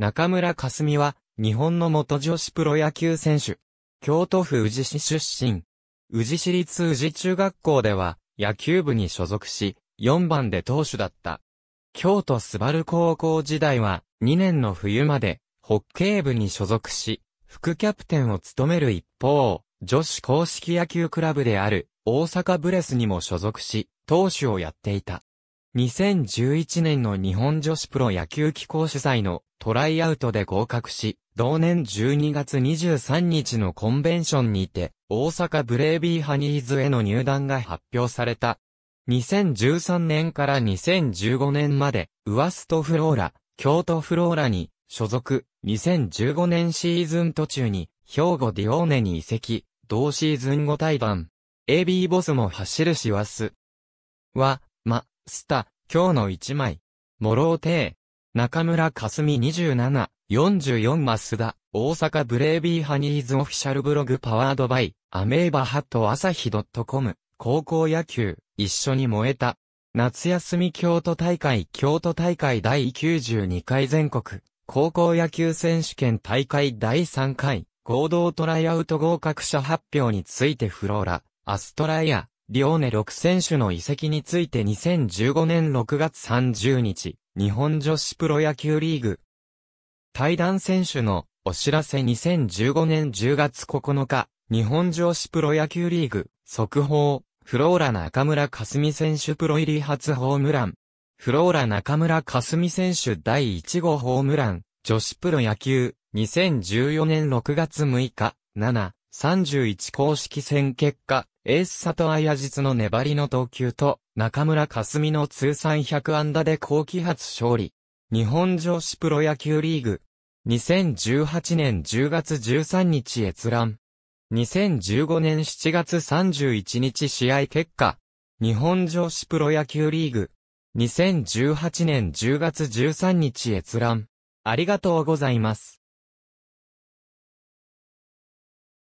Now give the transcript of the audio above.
中村かすみは、日本の元女子プロ野球選手。京都府宇治市出身。宇治市立宇治中学校では、野球部に所属し、4番で投手だった。京都スバル高校時代は、2年の冬まで、ホッケー部に所属し、副キャプテンを務める一方、女子硬式野球クラブである、大阪ブレスにも所属し、投手をやっていた。2011年の日本女子プロ野球機構主催のトライアウトで合格し、同年12月23日のコンベンションにて、大阪ブレイビーハニーズへの入団が発表された。2013年から2015年まで、ウワストフローラ、京都フローラに所属、2015年シーズン途中に、兵庫ディオーネに移籍、同シーズン後対談。AB ボスも走るしワス。は、スタ、今日の一枚。モローテー。中村かすみ27、44マスダ。大阪ブレイビーハニーズオフィシャルブログパワードバイ。アメーバハット朝日 .com。高校野球。一緒に燃えた。夏休み京都大会京都大会第92回全国。高校野球選手権大会第3回。合同トライアウト合格者発表についてフローラ、アストライア、リオーネ6選手の移籍について2015年6月30日、日本女子プロ野球リーグ。対談選手のお知らせ2015年10月9日、日本女子プロ野球リーグ、速報、フローラ中村かすみ選手プロ入り初ホームラン。フローラ中村かすみ選手第1号ホームラン、女子プロ野球、2014年6月6日、7、31公式戦結果、エース佐藤綾実の粘りの投球と、中村霞の通算100安打で後期初勝利。日本女子プロ野球リーグ。2018年10月13日閲覧。2015年7月31日試合結果。日本女子プロ野球リーグ。2018年10月13日閲覧。ありがとうございます。